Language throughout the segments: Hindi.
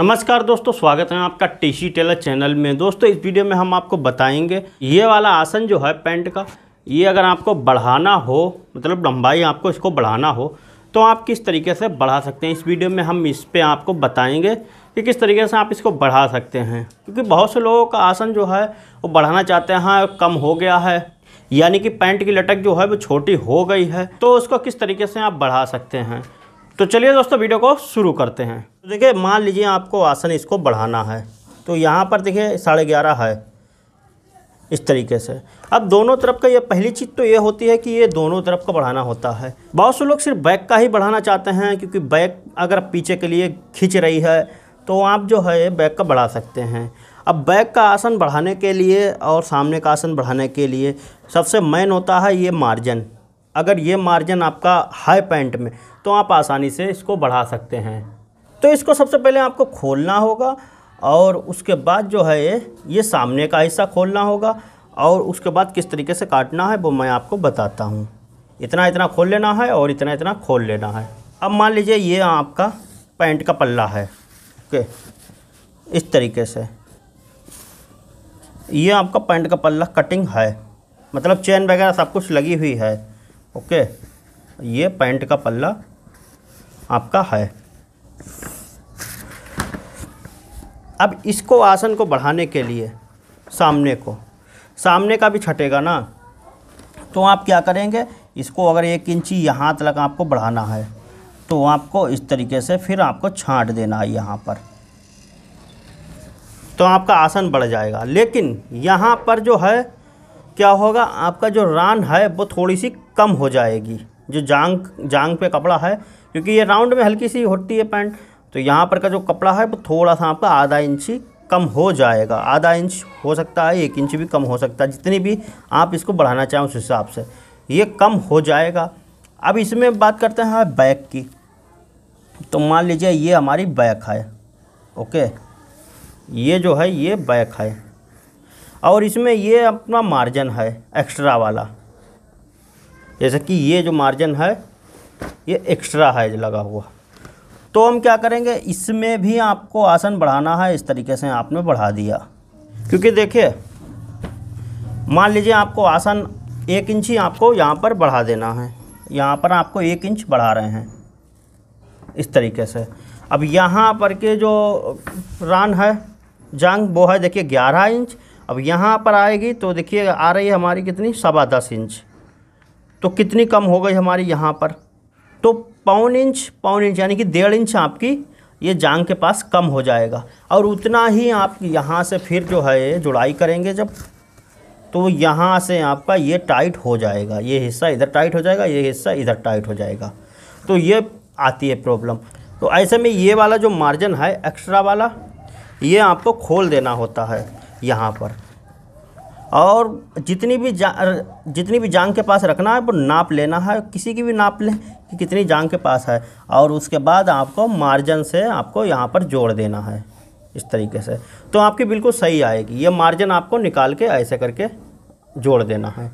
नमस्कार दोस्तों स्वागत है आपका टीसी टेलर चैनल में दोस्तों इस वीडियो में हम आपको बताएंगे ये वाला आसन जो है पैंट का ये अगर आपको बढ़ाना हो मतलब लंबाई आपको इसको बढ़ाना हो तो आप किस तरीके से बढ़ा सकते हैं इस वीडियो में हम इस पर आपको बताएंगे कि किस तरीके से आप इसको बढ़ा सकते हैं क्योंकि बहुत से लोगों का आसन जो है वो बढ़ाना चाहते हैं हाँ कम हो गया है यानी कि पैंट की लटक जो है वो छोटी हो गई है तो उसको किस तरीके से आप बढ़ा सकते हैं तो चलिए दोस्तों वीडियो को शुरू करते हैं देखिए मान लीजिए आपको आसन इसको बढ़ाना है तो यहाँ पर देखिए साढ़े ग्यारह है इस तरीके से अब दोनों तरफ का ये पहली चीज़ तो ये होती है कि ये दोनों तरफ का बढ़ाना होता है बहुत से लोग सिर्फ बैक का ही बढ़ाना चाहते हैं क्योंकि बैक अगर पीछे के लिए खींच रही है तो आप जो है बैक का बढ़ा सकते हैं अब बैक का आसन बढ़ाने के लिए और सामने का आसन बढ़ाने के लिए सबसे मेन होता है ये मार्जन अगर ये मार्जन आपका हाई पैंट में तो आप आसानी से इसको बढ़ा सकते हैं तो इसको सबसे पहले आपको खोलना होगा और उसके बाद जो है ये ये सामने का हिस्सा खोलना होगा और उसके बाद किस तरीके से काटना है वो मैं आपको बताता हूँ इतना इतना खोल लेना है और इतना इतना खोल लेना है अब मान लीजिए ये आपका पैंट का पल्ला है ओके इस तरीके से ये आपका पैंट का पल्ला कटिंग है मतलब चेन वगैरह सब कुछ लगी हुई है ओके ये पैंट का पल्ला आपका है अब इसको आसन को बढ़ाने के लिए सामने को सामने का भी छटेगा ना तो आप क्या करेंगे इसको अगर एक इंची यहाँ तक आपको बढ़ाना है तो आपको इस तरीके से फिर आपको छांट देना है यहाँ पर तो आपका आसन बढ़ जाएगा लेकिन यहाँ पर जो है क्या होगा आपका जो रान है वो थोड़ी सी कम हो जाएगी जो जांग जांग पे कपड़ा है क्योंकि ये राउंड में हल्की सी होती है पैंट तो यहाँ पर का जो कपड़ा है वो थोड़ा सा आपका आधा इंची कम हो जाएगा आधा इंच हो सकता है एक इंच भी कम हो सकता है जितनी भी आप इसको बढ़ाना चाहें उस हिसाब से ये कम हो जाएगा अब इसमें बात करते हैं बैक की तो मान लीजिए ये हमारी बैक है ओके ये जो है ये बैक है और इसमें ये अपना मार्जिन है एक्स्ट्रा वाला जैसे कि ये जो मार्जिन है ये एक्स्ट्रा है लगा हुआ तो हम क्या करेंगे इसमें भी आपको आसन बढ़ाना है इस तरीके से आपने बढ़ा दिया क्योंकि देखिए मान लीजिए आपको आसन एक इंच ही आपको यहाँ पर बढ़ा देना है यहाँ पर आपको एक इंच बढ़ा रहे हैं इस तरीके से अब यहाँ पर के जो रान है जंग वो है देखिए ग्यारह इंच अब यहाँ पर आएगी तो देखिए आ रही है हमारी कितनी सवा दस इंच तो कितनी कम हो गई हमारी यहाँ पर तो पौन इंच पौन इंच यानी कि डेढ़ इंच आपकी ये जांग के पास कम हो जाएगा और उतना ही आप यहाँ से फिर जो है जुड़ाई करेंगे जब तो यहाँ से आपका ये टाइट हो जाएगा ये हिस्सा इधर टाइट हो जाएगा ये हिस्सा इधर टाइट हो जाएगा तो ये आती है प्रॉब्लम तो ऐसे में ये वाला जो मार्जिन है एक्स्ट्रा वाला ये आपको खोल देना होता है यहाँ पर और जितनी भी जा जितनी भी जांग के पास रखना है वो नाप लेना है किसी की भी नाप लें कि कितनी जांग के पास है और उसके बाद आपको मार्जिन से आपको यहाँ पर जोड़ देना है इस तरीके से तो आपकी बिल्कुल सही आएगी ये मार्जिन आपको निकाल के ऐसे करके जोड़ देना है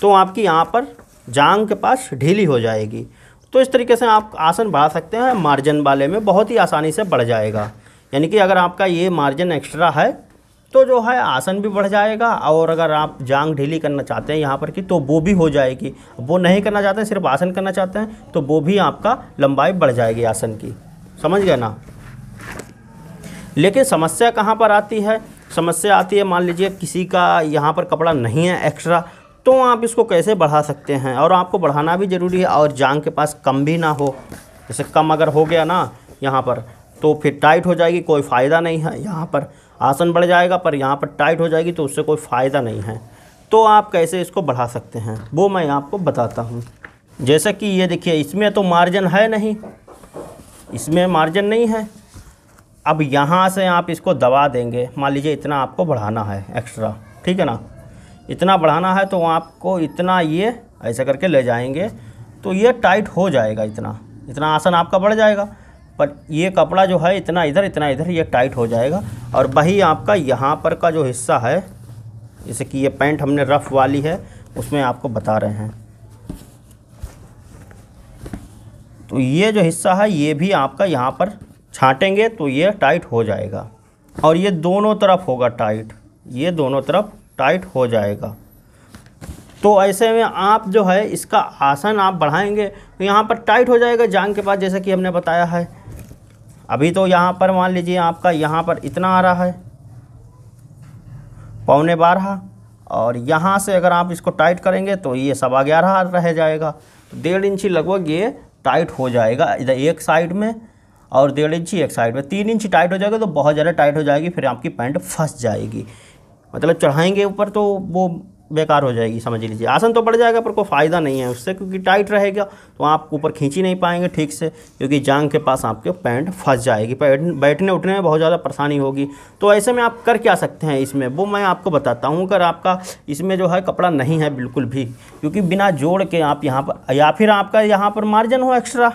तो आपकी यहाँ पर जांग के पास ढीली हो जाएगी तो इस तरीके से आप आसन बढ़ा सकते हैं मार्जिन वाले में बहुत ही आसानी से बढ़ जाएगा यानी कि अगर आपका ये मार्जिन एक्स्ट्रा है तो जो है आसन भी बढ़ जाएगा और अगर आप जांग ढीली करना चाहते हैं यहाँ पर की तो वो भी हो जाएगी वो नहीं करना चाहते हैं सिर्फ आसन करना चाहते हैं तो वो भी आपका लंबाई बढ़ जाएगी आसन की समझ गया ना लेकिन समस्या कहाँ पर आती है समस्या आती है मान लीजिए किसी का यहाँ पर कपड़ा नहीं है एक्स्ट्रा तो आप इसको कैसे बढ़ा सकते हैं और आपको बढ़ाना भी ज़रूरी है और जांग के पास कम भी ना हो जैसे कम अगर हो गया ना यहाँ पर तो फिर टाइट हो जाएगी कोई फ़ायदा नहीं है यहाँ पर आसन बढ़ जाएगा पर यहाँ पर टाइट हो जाएगी तो उससे कोई फ़ायदा नहीं है तो आप कैसे इसको बढ़ा सकते हैं वो मैं आपको बताता हूँ जैसा कि ये देखिए इसमें तो मार्जिन है नहीं इसमें मार्जिन नहीं है अब यहाँ से आप इसको दबा देंगे मान लीजिए इतना आपको बढ़ाना है एक्स्ट्रा ठीक है ना इतना बढ़ाना है तो आपको इतना ये ऐसा करके ले जाएंगे तो ये टाइट हो जाएगा इतना इतना आसन आपका बढ़ जाएगा पर ये कपड़ा जो है इतना इधर इतना इधर ये टाइट हो जाएगा और वही आपका यहाँ पर का जो हिस्सा है जैसे कि ये पैंट हमने रफ़ वाली है उसमें आपको बता रहे हैं तो ये जो हिस्सा है ये भी आपका यहाँ पर छाटेंगे तो ये टाइट हो जाएगा और ये दोनों तरफ होगा टाइट ये दोनों तरफ टाइट हो जाएगा तो ऐसे में आप जो है इसका आसन आप बढ़ाएंगे तो यहाँ पर टाइट हो जाएगा जांग के बाद जैसा कि हमने बताया है अभी तो यहाँ पर मान लीजिए आपका यहाँ पर इतना आ रहा है पौने बारह और यहाँ से अगर आप इसको टाइट करेंगे तो ये सवा ग्यारह रह जाएगा तो डेढ़ इंची लगभग ये टाइट हो जाएगा इधर एक साइड में और डेढ़ इंची एक साइड में तीन इंची टाइट हो जाएगा तो बहुत ज़्यादा टाइट हो जाएगी फिर आपकी पैंट फंस जाएगी मतलब चढ़ाएंगे ऊपर तो वो बेकार हो जाएगी समझ लीजिए आसन तो बढ़ जाएगा पर कोई फ़ायदा नहीं है उससे क्योंकि टाइट रहेगा तो आप ऊपर खींच ही नहीं पाएंगे ठीक से क्योंकि जांग के पास आपके पैंट फंस जाएगी बैठने उठने में बहुत ज़्यादा परेशानी होगी तो ऐसे में आप कर क्या सकते हैं इसमें वो मैं आपको बताता हूँ अगर आपका इसमें जो है कपड़ा नहीं है बिल्कुल भी क्योंकि बिना जोड़ के आप यहाँ पर या फिर आपका यहाँ पर मार्जन हो एक्स्ट्रा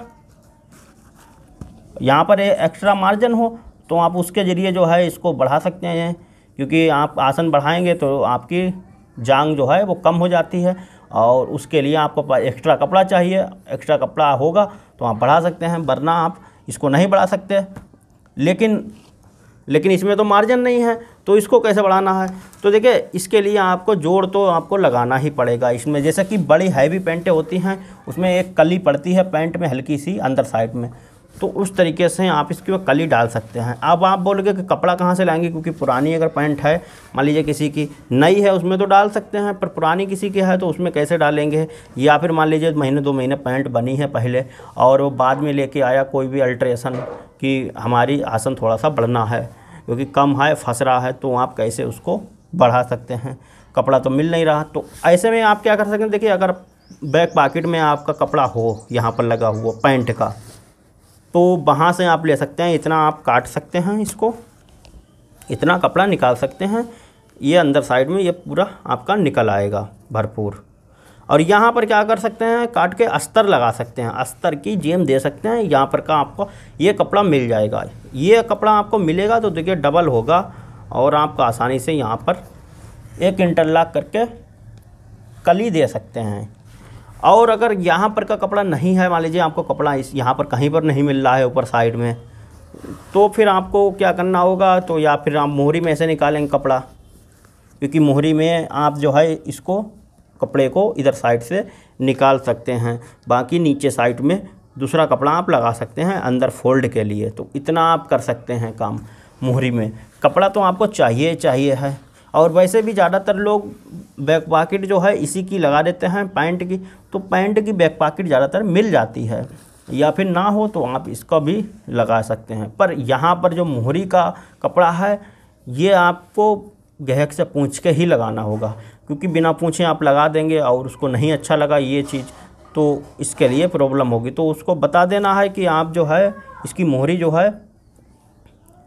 यहाँ पर एक्स्ट्रा मार्जिन हो तो आप उसके ज़रिए जो है इसको बढ़ा सकते हैं क्योंकि आप आसन बढ़ाएंगे तो आपकी जांग जो है वो कम हो जाती है और उसके लिए आपको एक्स्ट्रा कपड़ा चाहिए एक्स्ट्रा कपड़ा होगा तो आप बढ़ा सकते हैं वरना आप इसको नहीं बढ़ा सकते लेकिन लेकिन इसमें तो मार्जिन नहीं है तो इसको कैसे बढ़ाना है तो देखिए इसके लिए आपको जोड़ तो आपको लगाना ही पड़ेगा इसमें जैसे कि बड़ी हैवी पैंटें होती हैं उसमें एक कली पड़ती है पैंट में हल्की सी अंदर साइड में तो उस तरीके से आप इसकी कली डाल सकते हैं अब आप बोलोगे कि कपड़ा कहाँ से लाएंगे क्योंकि पुरानी अगर पैंट है मान लीजिए किसी की नई है उसमें तो डाल सकते हैं पर पुरानी किसी की है तो उसमें कैसे डालेंगे या फिर मान लीजिए महीने दो महीने पैंट बनी है पहले और वो बाद में लेके आया कोई भी अल्ट्रेशन कि हमारी आसन थोड़ा सा बढ़ना है क्योंकि कम है फंस रहा है तो आप कैसे उसको बढ़ा सकते हैं कपड़ा तो मिल नहीं रहा तो ऐसे में आप क्या कर सकते हैं देखिए अगर बैक पॉकेट में आपका कपड़ा हो यहाँ पर लगा हुआ पैंट का तो वहाँ से आप ले सकते हैं इतना आप काट सकते हैं इसको इतना कपड़ा निकाल सकते हैं ये अंदर साइड में ये पूरा आपका निकल आएगा भरपूर और यहाँ पर क्या कर सकते हैं काट के अस्तर लगा सकते हैं अस्तर की जेम दे सकते हैं यहाँ पर का आपको ये कपड़ा मिल जाएगा ये कपड़ा आपको मिलेगा तो देखिए डबल होगा और आपको आसानी से यहाँ पर एक इंटरलॉक करके कली दे सकते हैं और अगर यहाँ पर का कपड़ा नहीं है मान लीजिए आपको कपड़ा इस यहाँ पर कहीं पर नहीं मिल रहा है ऊपर साइड में तो फिर आपको क्या करना होगा तो या फिर आप मोहरी में ऐसे निकालेंगे कपड़ा क्योंकि मोहरी में आप जो है इसको कपड़े को इधर साइड से निकाल सकते हैं बाकी नीचे साइड में दूसरा कपड़ा आप लगा सकते हैं अंदर फोल्ड के लिए तो इतना आप कर सकते हैं काम मोहरी में कपड़ा तो आपको चाहिए चाहिए है और वैसे भी ज़्यादातर लोग बैक पॉकेट जो है इसी की लगा देते हैं पैंट की तो पैंट की बैक पॉकेट ज़्यादातर मिल जाती है या फिर ना हो तो आप इसका भी लगा सकते हैं पर यहाँ पर जो मोहरी का कपड़ा है ये आपको गहक से पूछ के ही लगाना होगा क्योंकि बिना पूछे आप लगा देंगे और उसको नहीं अच्छा लगा ये चीज़ तो इसके लिए प्रॉब्लम होगी तो उसको बता देना है कि आप जो है इसकी मोहरी जो है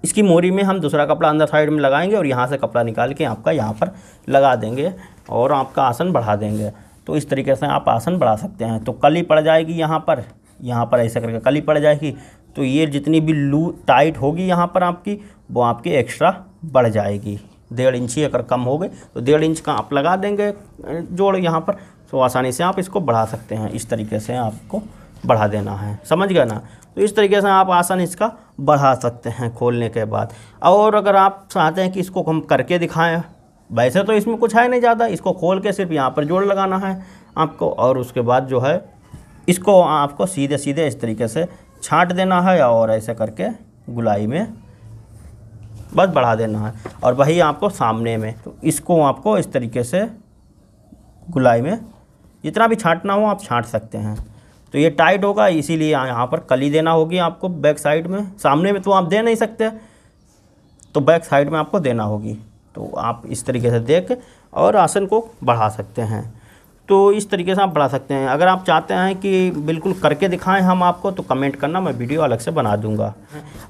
इसकी मोरी में हम दूसरा कपड़ा अंदर साइड में लगाएंगे और यहाँ से कपड़ा निकाल के आपका यहाँ पर लगा देंगे और आपका आसन बढ़ा देंगे तो इस तरीके से आप आसन बढ़ा सकते हैं तो कली पड़ जाएगी यहाँ पर यहाँ पर ऐसे करके कली पड़ जाएगी तो ये जितनी भी लू टाइट होगी यहाँ पर आपकी वो आपकी एक्स्ट्रा बढ़ जाएगी डेढ़ इंच ही अगर कम हो गए तो डेढ़ इंच का आप लगा देंगे जोड़ यहाँ पर तो आसानी से आप इसको बढ़ा सकते हैं इस तरीके से आपको बढ़ा देना है समझ गए ना तो इस तरीके से आप आसन इसका बढ़ा सकते हैं खोलने के बाद और अगर आप चाहते हैं कि इसको हम करके दिखाएं वैसे तो इसमें कुछ है नहीं ज़्यादा इसको खोल के सिर्फ यहाँ पर जोड़ लगाना है आपको और उसके बाद जो है इसको आपको सीधे सीधे इस तरीके से छाँट देना है और ऐसे करके गुलाई में बस बढ़ा देना है और वही आपको सामने में तो इसको आपको इस तरीके से गुलाई में जितना भी छाँटना हो आप छाँट सकते हैं तो ये टाइट होगा इसीलिए यहाँ पर कली देना होगी आपको बैक साइड में सामने में तो आप दे नहीं सकते तो बैक साइड में आपको देना होगी तो आप इस तरीके से देख और आसन को बढ़ा सकते हैं तो इस तरीके से आप बढ़ा सकते हैं अगर आप चाहते हैं कि बिल्कुल करके दिखाएं हम आपको तो कमेंट करना मैं वीडियो अलग से बना दूंगा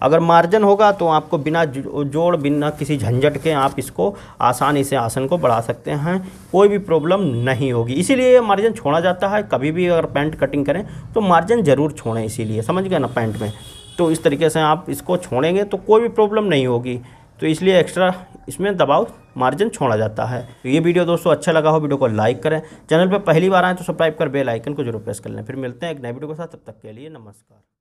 अगर मार्जिन होगा तो आपको बिना जोड़ बिना किसी झंझट के आप इसको आसानी से आसन को बढ़ा सकते हैं कोई भी प्रॉब्लम नहीं होगी इसीलिए मार्जिन छोड़ा जाता है कभी भी अगर पैंट कटिंग करें तो मार्जिन ज़रूर छोड़ें इसीलिए समझ गए ना पैंट में तो इस तरीके से आप इसको छोड़ेंगे तो कोई भी प्रॉब्लम नहीं होगी तो इसलिए एक्स्ट्रा इसमें दबाव मार्जिन छोड़ा जाता है तो ये वीडियो दोस्तों अच्छा लगा हो वीडियो को लाइक करें चैनल पर पहली बार आए तो सब्सक्राइब कर बेल आइकन को जरूर प्रेस कर लें फिर मिलते हैं एक नए वीडियो के साथ तब तक के लिए नमस्कार